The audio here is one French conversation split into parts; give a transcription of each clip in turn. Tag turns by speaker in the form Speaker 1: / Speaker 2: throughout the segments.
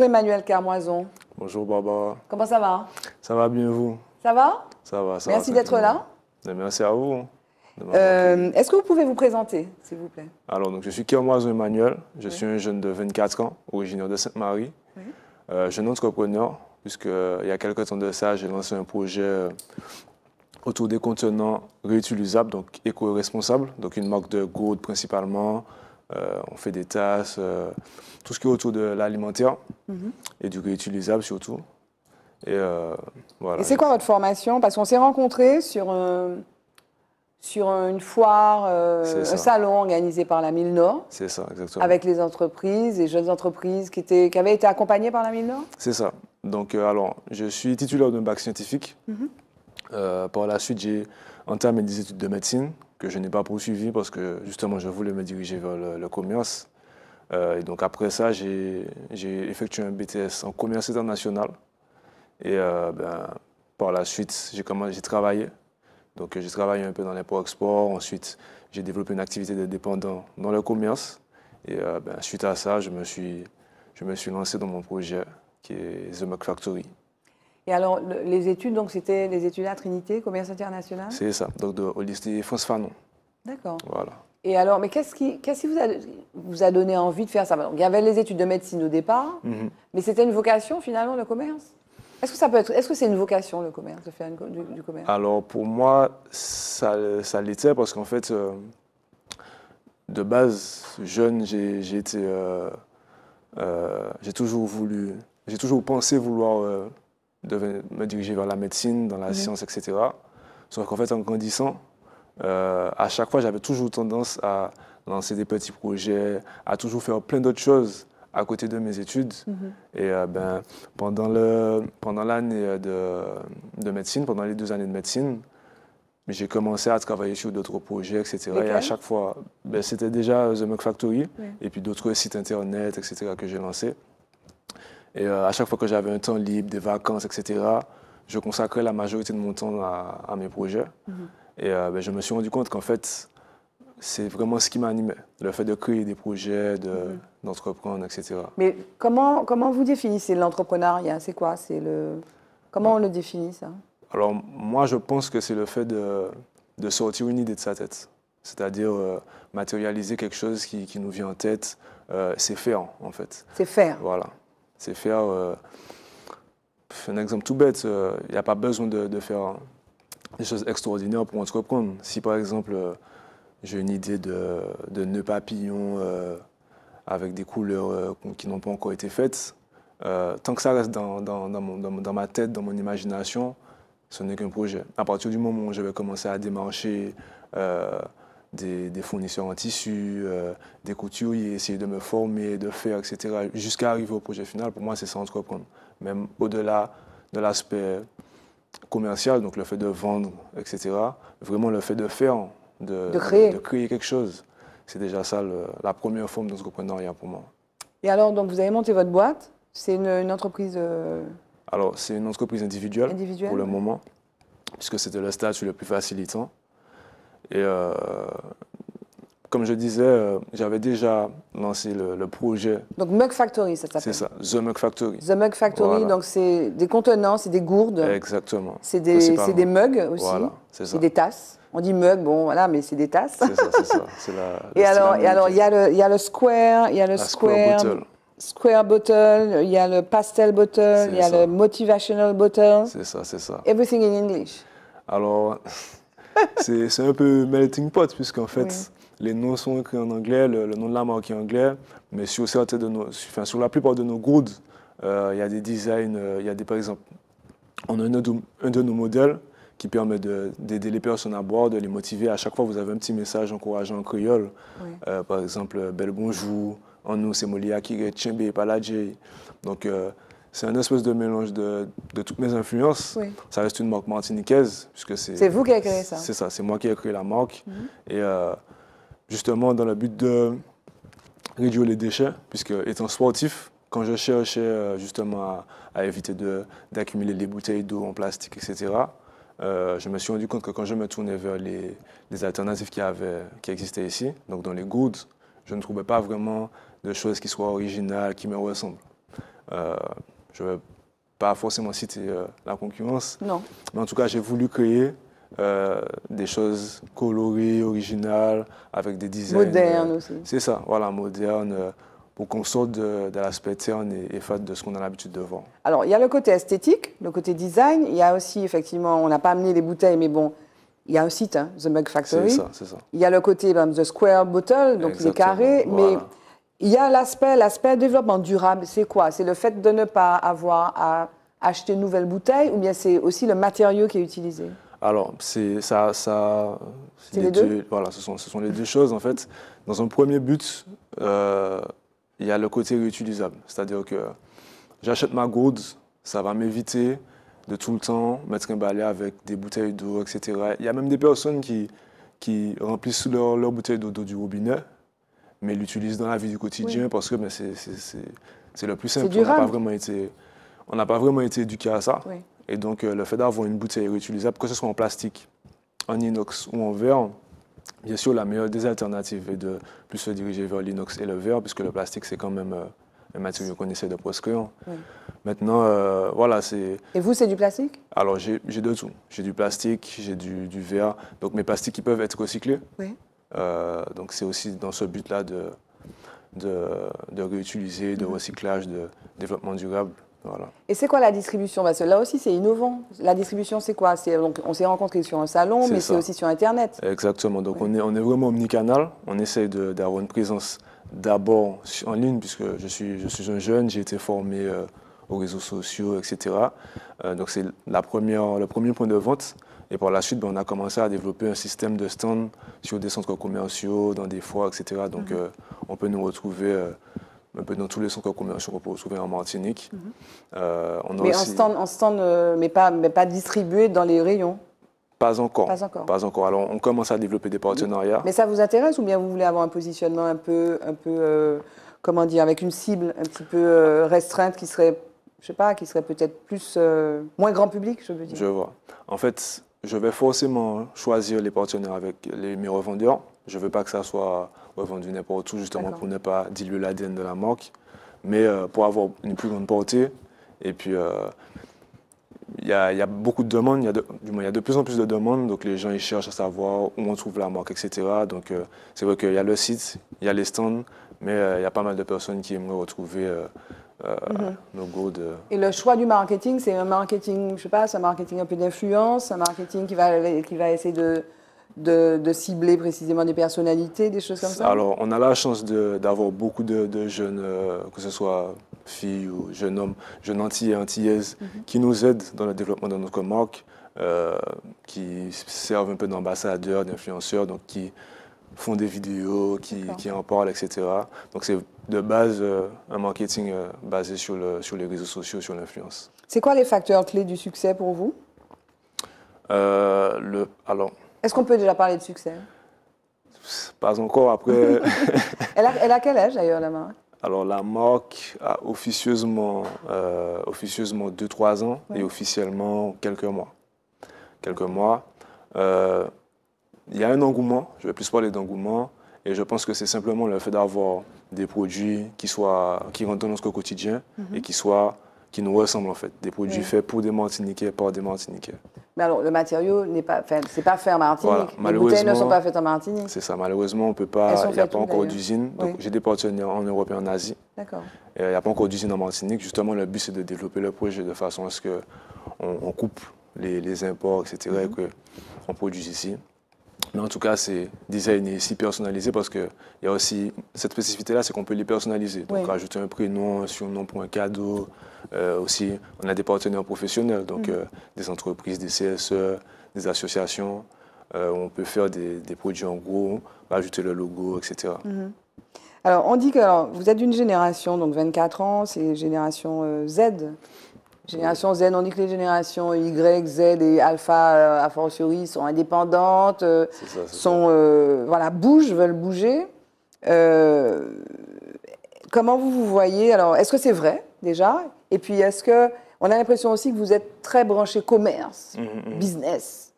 Speaker 1: Bonjour Emmanuel Carmoison.
Speaker 2: Bonjour Barbara.
Speaker 1: Comment ça va
Speaker 2: Ça va bien vous Ça va Ça va, ça Merci d'être là. Merci à vous. Hein, euh,
Speaker 1: est-ce que vous pouvez vous présenter, s'il vous plaît
Speaker 2: Alors, donc, je suis Kermoison Emmanuel. Je suis un jeune de 24 ans, originaire de Sainte-Marie. Euh, jeune entrepreneur, puisque euh, il y a quelques temps de ça, j'ai lancé un projet autour des contenants réutilisables, donc éco-responsables, donc une marque de gourde principalement, euh, on fait des tasses, euh, tout ce qui est autour de l'alimentaire mhm. et du réutilisable surtout. Euh, et, c'est quoi
Speaker 1: votre formation Parce qu'on s'est rencontrés sur, une foire, un salon organisé par la Mille Nord.
Speaker 2: C'est ça, exactement. Avec
Speaker 1: les entreprises, les jeunes entreprises qui, avaient été accompagnées par la Mille Nord
Speaker 2: C'est ça. Donc, alors, je suis titulaire d'un bac scientifique. Pour mhm. par la suite, j'ai entamé des études de médecine que je n'ai pas poursuivi parce que justement je voulais me diriger vers le, commerce. Euh, et donc après ça, j'ai effectué un BTS en commerce international. Et euh, ben, par la suite, j'ai travaillé. Donc j'ai travaillé un peu dans l'import-export. Ensuite, j'ai développé une activité de dépendant dans le commerce. Et euh, ben, suite à ça, je me, suis, je me suis lancé dans mon projet qui est The Mac Factory.
Speaker 1: Et alors, les études, donc c'était les études à Trinité, commerce international C'est
Speaker 2: ça, donc de, au lycée France Fanon. D'accord. Voilà.
Speaker 1: Et alors, mais qu'est-ce qui, qu'est-ce vous, a, vous a donné envie de faire ça donc, Il y avait les études de médecine au départ, mhm. mais c'était une vocation finalement, le commerce est-ce que ça peut être, est-ce que c'est une vocation le commerce, de faire du, commerce
Speaker 2: Alors pour moi, ça, l'était parce qu'en fait, euh, de base, jeune, j'ai, euh, euh, j'ai toujours voulu, j'ai toujours pensé vouloir de me diriger vers la médecine, dans la mhm. science, etc. Sauf qu'en fait, en grandissant, euh, à chaque fois, j'avais toujours tendance à lancer des petits projets, à toujours faire plein d'autres choses à côté de mes études. Mhm. Et euh, ben, pendant l'année pendant euh, de, de médecine, pendant les deux années de médecine, j'ai commencé à travailler sur d'autres projets, etc. Et à chaque fois, ben, c'était déjà The Mug Factory, et puis d'autres sites internet, etc. que j'ai lancés. Et euh, à chaque fois que j'avais un temps libre, des vacances, etc., je consacrais la majorité de mon temps à, mes projets. Mhm. Et euh, ben, je me suis rendu compte qu'en fait, c'est vraiment ce qui m'animait, le fait de créer des projets, mhm. d'entreprendre, etc.
Speaker 1: Mais comment, comment vous définissez l'entrepreneuriat C'est quoi le... Comment on le définit, ça
Speaker 2: Alors, moi, je pense que c'est le fait de, sortir une idée de sa tête. C'est-à-dire euh, matérialiser quelque chose qui, qui, nous vient en tête, c'est faire, en fait. C'est faire. Voilà. C'est faire. Euh, un exemple tout bête, il euh, n'y a pas besoin de, faire des choses extraordinaires pour entreprendre. Si par exemple, euh, j'ai une idée de, de nœud papillon avec des couleurs qui n'ont pas encore été faites, tant que ça reste dans, dans, ma tête, dans mon imagination, ce n'est qu'un projet. À partir du moment où je vais commencer à démarcher des, fournisseurs en tissu, euh, des couturiers, essayer de me former, de faire, etc. Jusqu'à arriver au projet final, pour moi, c'est ça entreprendre. Même au-delà de l'aspect commercial, donc le fait de vendre, etc. Vraiment le fait de faire, de, créer. quelque chose. C'est déjà ça la première forme d'entrepreneuriat pour moi.
Speaker 1: Et alors, donc, vous avez monté votre boîte C'est une, entreprise euh,
Speaker 2: Alors, c'est une entreprise individuelle, individuelle, pour le moment, puisque c'était le statut le plus facilitant. Et euh, comme je disais, euh, j'avais déjà lancé le, projet.
Speaker 1: Donc Mug Factory, ça s'appelle C'est ça,
Speaker 2: The Mug Factory. The Mug Factory, donc
Speaker 1: c'est des contenants, c'est des gourdes.
Speaker 2: Exactement. C'est des, mugs aussi. Voilà, c'est ça. C'est des
Speaker 1: tasses. On dit mug, bon voilà, mais c'est des tasses. C'est ça, c'est
Speaker 2: ça. et, alors, il y,
Speaker 1: a le, le square, il y a le square, square bottle. Square Bottle, il y a le Pastel Bottle, il y a le Motivational Bottle. C'est ça, c'est ça. Everything in English.
Speaker 2: Alors, c'est un peu melting pot, puisqu'en fait, les noms sont écrits en anglais, le, nom de la marque est anglais, mais sur, de nos, sur la plupart de nos goods, euh, il y a des designs, euh, il des, par exemple, on a un de, nos modèles qui permet d'aider les personnes à boire, de les motiver. À chaque fois, vous avez un petit message encourageant en créole. Euh, par exemple, bel bonjour, en nous, c'est Molia qui est Paladje c'est un espèce de mélange de, toutes mes influences. Ça reste une marque martiniquaise, puisque c'est... C'est vous qui avez créé ça. C'est ça, c'est moi qui ai créé la marque. Mhm. Et euh, justement, dans le but de réduire les déchets, puisque étant sportif, quand je cherchais euh, justement à, éviter d'accumuler les bouteilles d'eau en plastique, etc., euh, je me suis rendu compte que quand je me tournais vers les, alternatives qui, avaient, qui existaient ici, donc dans les goods, je ne trouvais pas vraiment de choses qui soient originales, qui me ressemblent. Je ne veux pas forcément citer euh, la concurrence. Non. Mais en tout cas, j'ai voulu créer euh, des choses colorées, originales, avec des designs. Euh, modernes aussi. C'est ça, voilà, moderne pour qu'on sorte de, l'aspect terne et, et de ce qu'on a l'habitude de voir.
Speaker 1: Alors, il y a le côté esthétique, le côté design. Il y a aussi, effectivement, on n'a pas amené les bouteilles, mais bon, il y a un hein, site, The Mug Factory. C'est ça, c'est ça. Il y a le côté ben, The Square Bottle, donc les carrés, mais il y a l'aspect, développement durable, c'est quoi C'est le fait de ne pas avoir à acheter une nouvelle bouteille ou bien c'est aussi le matériau qui est utilisé
Speaker 2: Alors, c'est ça, ça voilà, ce sont, ce sont, les deux choses en fait. Dans un premier but, euh, il y a le côté réutilisable, c'est-à-dire que j'achète ma gourde, ça va m'éviter de tout le temps mettre un balai avec des bouteilles d'eau, etc. Il y a même des personnes qui, qui remplissent leur, leur bouteille d'eau du robinet mais l'utilise dans la vie du quotidien parce que c'est le plus simple. On n'a pas vraiment été, on n'a pas vraiment été éduqué à ça. Et donc, euh, le fait d'avoir une bouteille réutilisable, que ce soit en plastique, en inox ou en verre, bien sûr, la meilleure des alternatives est de plus se diriger vers l'inox et le verre, puisque le plastique, c'est quand même euh, un matériau qu'on essaie de proscrire. Maintenant, euh, voilà, c'est...
Speaker 1: Et vous, c'est du plastique
Speaker 2: Alors, j'ai de tout. J'ai du plastique, j'ai du, du, verre. Donc, mes plastiques, ils peuvent être recyclés. Oui. Euh, donc c'est aussi dans ce but-là de, de, réutiliser, de mhm. recyclage, de développement durable.
Speaker 1: Et c'est quoi la distribution Parce là aussi, c'est innovant. La distribution, c'est quoi On s'est rencontrés sur un salon, mais c'est aussi sur Internet.
Speaker 2: Exactement. Donc, on, est, on est vraiment omnicanal. On essaie d'avoir une présence d'abord en ligne, puisque je suis, je suis un jeune, j'ai été formé euh, aux réseaux sociaux, etc. Euh, donc, c'est le premier point de vente. Et par la suite, ben, on a commencé à développer un système de stands sur des centres commerciaux, dans des foires, etc. Donc, mhm. euh, on peut nous retrouver euh, un peu dans tous les centres commerciaux qu'on peut retrouver en Martinique. Mhm. Euh, on a mais en stand,
Speaker 1: en stand mais, pas, mais pas distribué dans les rayons
Speaker 2: pas encore. Pas encore. Pas encore. Alors, on commence à développer des partenariats. Mais ça
Speaker 1: vous intéresse ou bien vous voulez avoir un positionnement un peu, un peu comment dire, avec une cible un petit peu restreinte qui serait je sais pas, qui serait peut-être plus moins grand public, je veux
Speaker 2: dire. Je vois. En fait, je vais forcément choisir les partenaires avec mes revendeurs. Je ne veux pas que ça soit revendu n'importe où, justement pour ne pas diluer l'ADN de la marque, mais euh, pour avoir une plus grande portée. Et puis, euh, il y, a, beaucoup de demandes, du il y a de plus en plus de demandes, donc les gens ils cherchent à savoir où on trouve la marque, etc. Donc, euh, c'est vrai qu'il y a le site, il y a les stands, mais euh, il y a pas mal de personnes qui aimeraient retrouver euh, euh, mhm. nos mm de...
Speaker 1: Et le choix du marketing, c'est un marketing, je sais pas, un marketing un peu d'influence, un marketing qui va, qui va essayer de, de, cibler précisément des personnalités, des choses comme ça Alors,
Speaker 2: on a la chance d'avoir beaucoup de, jeunes, que ce soit filles ou jeunes hommes, jeunes Antillais, Antillaises, mhm. qui nous aident dans le développement de notre marque, qui servent un peu d'ambassadeurs, d'influenceurs, donc qui font des vidéos qui, qui en parlent, etc. Donc c'est de base euh, un marketing euh, basé sur, sur les réseaux sociaux, sur l'influence.
Speaker 1: C'est quoi les facteurs clés du succès pour vous
Speaker 2: euh, le, alors,
Speaker 1: Est-ce qu'on peut déjà parler de succès
Speaker 2: Pas encore, après...
Speaker 1: elle, a, quel âge d'ailleurs la marque
Speaker 2: alors la marque a officieusement, officieusement 2-3 ans et officiellement quelques mois. Quelques mois il y a un engouement, je vais plus parler d'engouement, et je pense que c'est simplement le fait d'avoir des produits qui, soient, qui rentrent dans notre quotidien mhm. et qui, soient, qui nous ressemblent en fait. Des produits faits pour des Martiniquais, par des Martiniquais.
Speaker 1: Mais alors, le matériau n'est pas, c'est pas fait en Martinique. les bouteilles ne sont pas faites en Martinique.
Speaker 2: C'est ça, malheureusement, on peut pas. Il n'y a pas encore d'usine. Donc, j'ai des partenaires en Europe et en Asie. D'accord. Il n'y a pas encore d'usine en Martinique. Justement, le but c'est de développer le projet de façon à ce qu'on coupe les, imports, etc. Mhm. qu'on produise ici. Mais en tout cas, c'est design est si personnalisé parce qu'il y a aussi cette spécificité-là, c'est qu'on peut les personnaliser. Donc, rajouter un prénom, un surnom pour un cadeau. Euh, aussi, on a des partenaires professionnels, donc mm. euh, des entreprises, des CSE, des associations. Euh, on peut faire des, produits en gros, rajouter le logo, etc.
Speaker 1: Mm-hmm. Alors, on dit que vous êtes d'une génération, donc 24 ans, c'est génération Z. Génération Z, on dit que les générations Y, Z et Alpha, euh, a fortiori, sont indépendantes, euh, sont, euh, voilà, bougent, veulent bouger. comment vous vous voyez Alors, est-ce que c'est vrai déjà Et puis, est-ce que on a l'impression aussi que vous êtes très branché commerce, mmh, mmh, mmh. business.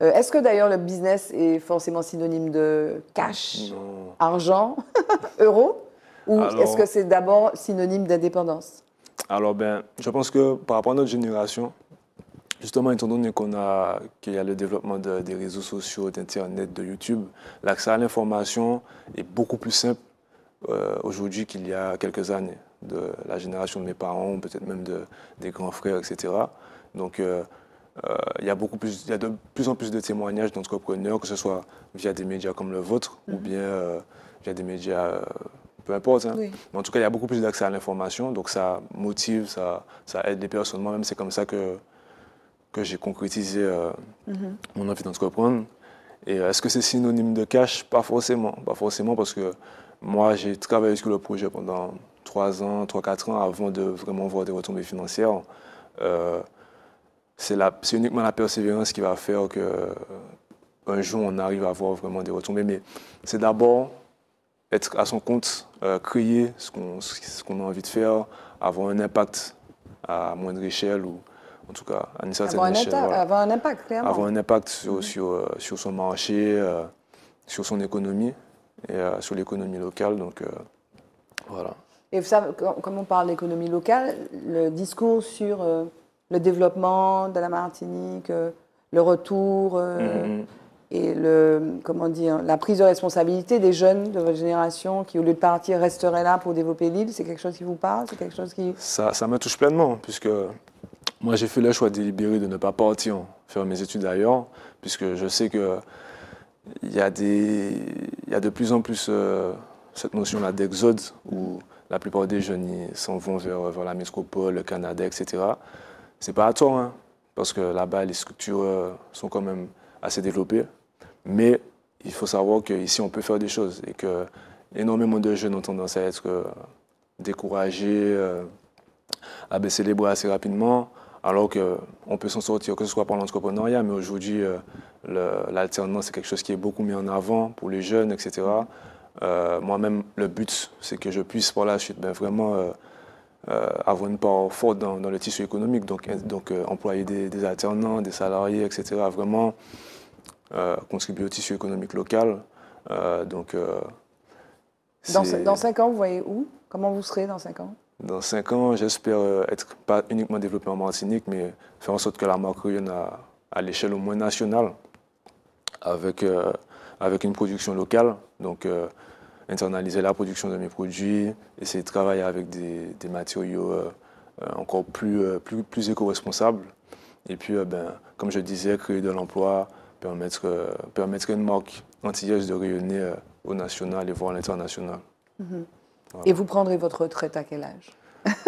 Speaker 1: est-ce que d'ailleurs le business est forcément synonyme de cash, argent, euros,
Speaker 2: ou est-ce que c'est
Speaker 1: d'abord synonyme d'indépendance
Speaker 2: alors, ben, je pense que par rapport à notre génération, Justement, étant donné qu'on a, qu'il y a le développement des réseaux sociaux, d'Internet, de YouTube, l'accès à l'information est beaucoup plus simple euh, aujourd'hui qu'il y a quelques années, de la génération de mes parents, peut-être même de, des grands frères, etc. Donc, euh, euh, il, y a beaucoup plus, il y a de plus en plus de témoignages d'entrepreneurs, que ce soit via des médias comme le vôtre ou mmh. bien via des médias peu importe. Hein. Mais en tout cas, il y a beaucoup plus d'accès à l'information, donc ça motive, ça, ça aide les personnes. Moi-même, c'est comme ça que, que j'ai concrétisé euh, mm-hmm. mon envie d'entreprendre. Et euh, est-ce que c'est synonyme de cash Pas forcément, pas forcément, parce que moi, j'ai travaillé sur le projet pendant 3 ans, 3-4 ans avant de vraiment voir des retombées financières. Euh, c'est uniquement la persévérance qui va faire que euh, un jour on arrive à voir vraiment des retombées. Mais c'est d'abord être à son compte, euh, créer ce qu'on a envie de faire, avoir un impact à moindre échelle ou en tout cas à une certaine échelle. Avoir
Speaker 1: un impact, clairement. Avoir
Speaker 2: un impact sur, mhm. euh, son marché, euh, sur son économie et sur l'économie locale. Donc voilà.
Speaker 1: Et savez, comme on parle d'économie locale, le discours sur le développement de la Martinique, le retour. Mhm et le, comment dire, la prise de responsabilité des jeunes de votre génération qui, au lieu de partir, resteraient là pour développer l'île, c'est quelque chose qui vous parle C'est quelque chose qui...
Speaker 2: Ça, me touche pleinement, puisque moi, j'ai fait le choix délibéré de ne pas partir faire mes études ailleurs, puisque je sais que il y, a y de plus en plus euh, cette notion-là d'exode, où la plupart des jeunes s'en vont euh, vers, la métropole, le Canada, etc. C'est pas à toi, hein, parce que là-bas, les structures euh, sont quand même assez développées. Mais il faut savoir qu'ici, on peut faire des choses et que énormément de jeunes ont tendance à être euh, découragés, euh, à baisser les bras assez rapidement, alors qu'on peut s'en sortir, que ce soit par l'entrepreneuriat, mais aujourd'hui, euh, l'alternance, c'est quelque chose qui est beaucoup mis en avant pour les jeunes, etc. Moi-même, le but, c'est que je puisse par la suite ben, vraiment avoir une part forte dans, le tissu économique, donc, employer des, des, alternants, des salariés, etc. Vraiment euh, contribuer au tissu économique local. Euh, euh, dans, cinq
Speaker 1: ans, vous voyez où Comment vous serez dans cinq ans
Speaker 2: Dans cinq ans, j'espère être pas uniquement développé en Martinique, mais faire en sorte que la marque revienne à, l'échelle au moins nationale, avec, avec une production locale. Donc, internaliser la production de mes produits, essayer de travailler avec des, matériaux encore plus, plus, plus éco-responsables. Et puis, ben, comme je disais, créer de l'emploi, permettre, permettre à une marque antillaise de rayonner euh, au national et voir à l'international.
Speaker 1: Mhm. Et vous prendrez votre retraite à quel âge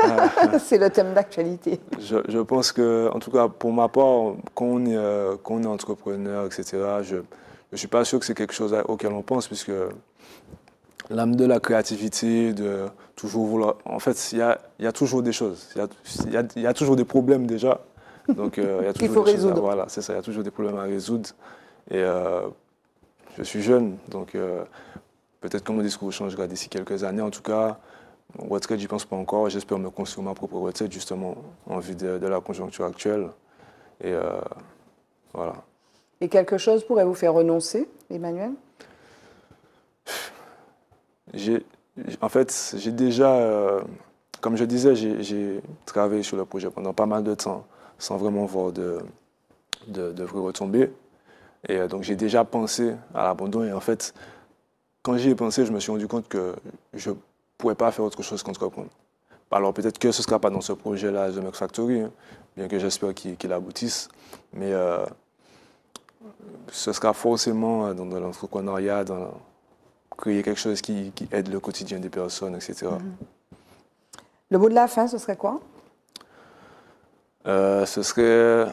Speaker 1: ah. C'est le thème d'actualité.
Speaker 2: Je, pense que, en tout cas, pour ma part, quand on est, euh, quand est entrepreneur, etc., je ne suis pas sûr que c'est quelque chose auquel on pense, puisque l'âme de la créativité, de toujours vouloir. En fait, il y a, y a, toujours des choses. Il y a, y a, toujours des problèmes déjà. Donc euh, il y a toujours faut résoudre. ça, il y a toujours des problèmes à résoudre. Et euh, je suis jeune, donc euh, peut-être que mon discours changera d'ici quelques années. En tout cas, retraite, j'y pense pas encore. J'espère me construire ma propre retraite, justement, en vue de, la conjoncture actuelle. Et voilà.
Speaker 1: Et quelque chose pourrait vous faire renoncer, Emmanuel
Speaker 2: En fait, j'ai déjà, comme je disais, j'ai travaillé sur le projet pendant pas mal de temps sans vraiment voir de, de, de vraies retombées. Et euh, donc j'ai déjà pensé à l'abandon et en fait, quand j'y ai pensé, je me suis rendu compte que je ne pouvais pas faire autre chose qu'entreprendre. Alors peut-être que ce ne sera pas dans ce projet-là, The Mux Factory, hein, bien que j'espère qu'il aboutisse, mais euh, ce sera forcément euh, dans, l'entrepreneuriat, dans créer quelque chose qui, aide le quotidien des personnes, etc.
Speaker 1: Le mot de la fin, ce serait quoi
Speaker 2: euh, ce serait.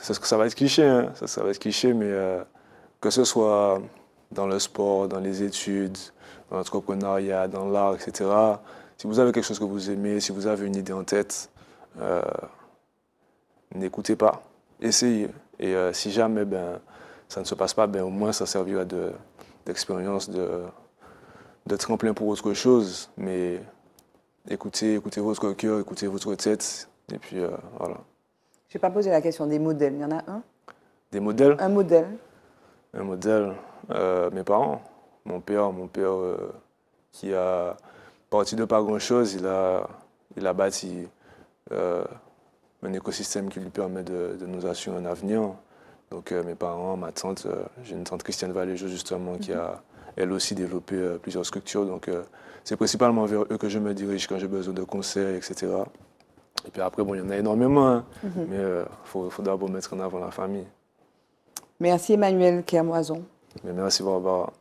Speaker 2: Ça, va être cliché, hein. ça, va être cliché, mais euh, que ce soit dans le sport, dans les études, dans l'entrepreneuriat, dans l'art, etc., si vous avez quelque chose que vous aimez, si vous avez une idée en tête, euh, n'écoutez pas, essayez. Et si jamais ben, ça ne se passe pas, ben, au moins ça servira d'expérience, de, de tremplin pour autre chose. Mais écoutez, écoutez votre cœur, écoutez votre tête, et puis, euh, voilà.
Speaker 1: Je n'ai pas posé la question des modèles. Il y en a un Des modèles Un modèle.
Speaker 2: Un modèle. Euh, mes parents. Mon père, mon père euh, qui a parti de pas grand-chose, il a, il a bâti un écosystème qui lui permet de, nous assurer un avenir. Donc mes parents, ma tante, j'ai une tante Christiane Valéjo justement qui a mhm. elle aussi développé plusieurs structures. Donc c'est principalement vers eux que je me dirige quand j'ai besoin de conseils, etc. Et puis après, bon, il y en a énormément, hein. mhm. mais il euh, faut, d'abord mettre en avant la famille.
Speaker 1: Merci Emmanuel Kermoison.
Speaker 2: merci Barbara.